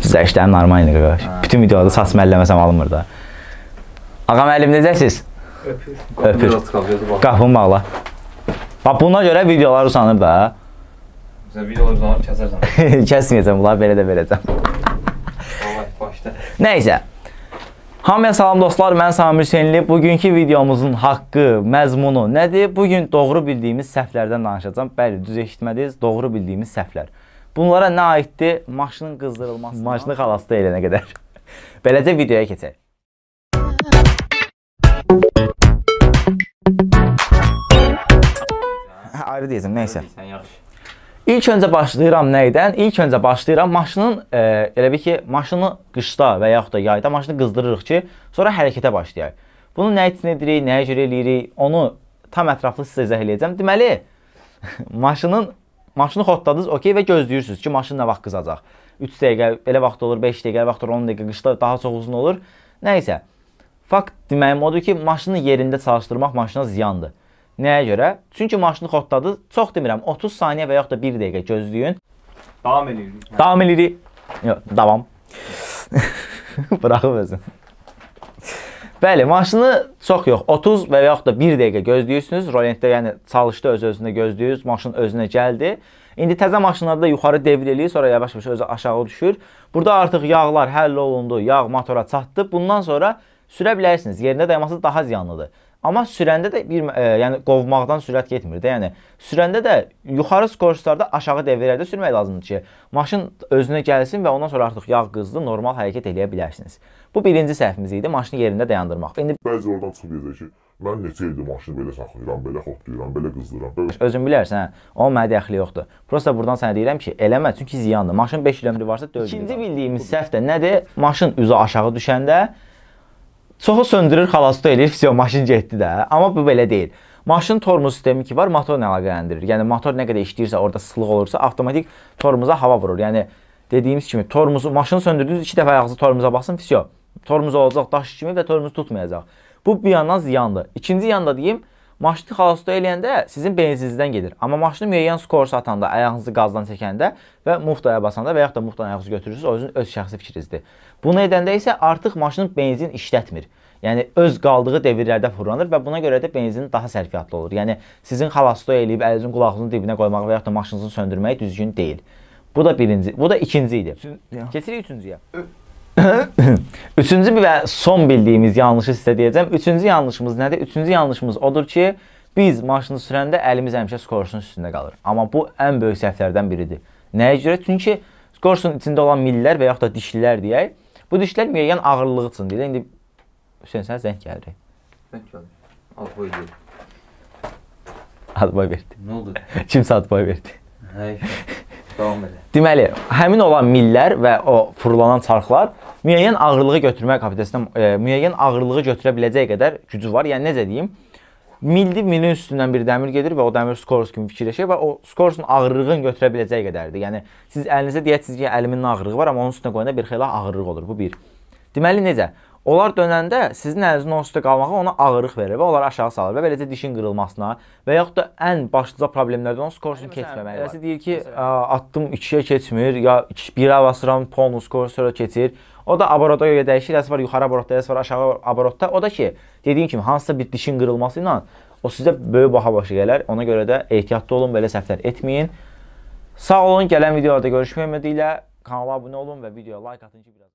Sizə işlərim normal idi qardaş. Bütün videolarda saç məlləməsəm alınmır da. Ağa müəllim necəsiz? Öpür. Öpür. Qapını bağla. Bax buna görə videolar usanır da. Bizə videolar uzanıb kəsərsən. Kəsməyəcəm, bunları belə də verəcəm. Nəysə. Hamıya salam dostlar, mən Samir Hüseynli. Bugünkü videomuzun haqqı, məzmunu nədir? Bugün doğru bildiyimiz səhvlərdən danışacağam. Bəli, düz eşitmədiniz, doğru bildiyimiz səhvlər. Bunlara nə aiddir? Maşının qızdırılması. Maşını xalası elənə qədər. Beləcə videoya keçək. Hə, ayrı deyəcəm, nə isə. Sən yaxşı. İlk öncə başlayıram nəydən? İlk öncə başlayıram maşının e, elə bil ki, maşını qışda və yaxud da yayda maşını qızdırırıq ki, sonra hərəkətə başlayaq. Bunu nə üçün edirik, nəyə görə eləyirik, onu tam ətraflı sizə izah eləyəcəm. Deməli, maşının Maşını xodladınız, okey və gözləyirsiniz ki, maşın nə vaxt qızacaq. 3 dəqiqə belə vaxt olur, 5 dəqiqə vaxt olur, 10 dəqiqə qışda daha çox uzun olur. Nə isə. Fakt deməyim odur ki, maşını yerində çalışdırmaq maşına ziyandır. Nəyə görə? Çünki maşını xodladınız, çox demirəm, 30 saniyə və yaxud da 1 dəqiqə gözləyin. Davam eləyirik. Davam eləyirik. Yox, davam. Buraxıb özün. Bəli, maşını çox yox, 30 və yaxud da 1 dəqiqə gözləyirsiniz. Rolentdə, yəni çalışdı öz-özünə gözləyirsiniz, maşın özünə gəldi. İndi təzə maşınlarda yuxarı devrilir, sonra yavaş-yavaş özü aşağı düşür. Burada artıq yağlar həll olundu, yağ motora çatdı. Bundan sonra sürə bilərsiniz. Yerində dayanması daha ziyanlıdır. Amma sürəndə də bir e, yəni qovmaqdan sürət getmir də. Yəni sürəndə də yuxarı skorslarda aşağı devrələrdə sürmək lazımdır ki, maşın özünə gəlsin və ondan sonra artıq yağ qızdı, normal hərəkət eləyə bilərsiniz. Bu birinci səhvimiz idi, maşını yerində dayandırmaq. İndi bəzi oradan çıxıb gedir ki, mən neçə ildir maşını belə saxlayıram, belə xoplayıram, belə qızdırıram. Belə... Özün bilərsən, hə, onun mənə dəxli yoxdur. Prosta buradan sənə deyirəm ki, eləmə, çünki ziyandır. Maşın 5 il ömrü varsa 4 il. İkinci bildiyimiz səhv də nədir? Maşın üzü aşağı düşəndə Çoxu söndürür, xalasda eləyir, fizio maşın getdi də. Amma bu belə deyil. Maşın tormoz sistemi ki var, motorla əlaqələndirir. Yəni motor nə qədər işləyirsə, orada sıxlıq olursa, avtomatik tormoza hava vurur. Yəni dediyimiz kimi tormozu maşını söndürdünüz, 2 dəfə ayağınızı tormoza basın, fizio. Tormoz olacaq daş kimi və tormoz tutmayacaq. Bu bir yandan ziyandır. İkinci yanda deyim, Maşını xalasda eləyəndə sizin benzinizdən gedir. Amma maşını müəyyən skor satanda, ayağınızı qazdan çəkəndə və muftaya basanda və yaxud da muftdan ayağınızı götürürsüz, o özün öz şəxsi fikrinizdir. Bunu edəndə isə artıq maşının benzin işlətmir. Yəni öz qaldığı devirlərdə fırlanır və buna görə də benzin daha sərfiyyatlı olur. Yəni sizin xalasto eləyib əlinizin qulağınızın dibinə qoymaq və yaxud da maşınınızı söndürmək düzgün deyil. Bu da birinci, bu da ikinci idi. Keçirik üçüncüyə. Üçüncü və son bildiyimiz yanlışı sizə deyəcəm. Üçüncü yanlışımız nədir? Üçüncü yanlışımız odur ki, biz maşını sürəndə əlimiz həmişə skorsun üstündə qalır. Amma bu ən böyük səhvlərdən biridir. Nəyə görə? Çünki skorsun içində olan millilər və yaxud da dişlilər deyək, bu dişlər müəyyən ağırlığı üçün deyil. İndi Hüseyn sənə zəng gəlir. Zəng gəlir. Adboy verdi. Adboy verdi. Nə oldu? Kimsə adboy verdi. Həy. Davam edək. Deməli, həmin olan millər və o fırlanan çarxlar müəyyən ağırlığı götürmək kapasitəsində e, müəyyən ağırlığı götürə biləcək qədər gücü var. Yəni necə deyim? Milli milin üstündən bir dəmir gedir və o dəmir skors kimi fikirləşir və o skorsun ağırlığını götürə biləcək qədərdir. Yəni siz əlinizə deyəcəksiniz ki, əlimin ağırlığı var, amma onun üstünə qoyanda bir xeyli ağırlıq olur. Bu bir. Deməli necə? Onlar dönəndə sizin əlinizin onsuz qalmağı ona ağırlıq verir və onları aşağı salır və beləcə dişin qırılmasına və yaxud da ən başlıca problemlərdən onun skorsunu keçməmək. Eləsi deyir ki, ə, addım 2-yə keçmir, ya 1-ə basıram, polnu skorsora keçir. O da aborota görə dəyişir, əsasən var yuxarı aborotda, əsasən var aşağı aborotda. O da ki, dediyim kimi hansısa bir dişin qırılması ilə o sizə böyük baha başa gələr. Ona görə də ehtiyatlı olun, belə səhvlər etməyin. Sağ olun, gələn videolarda görüşmək ümidilə. Kanala abunə olun və videoya like atın ki, biraz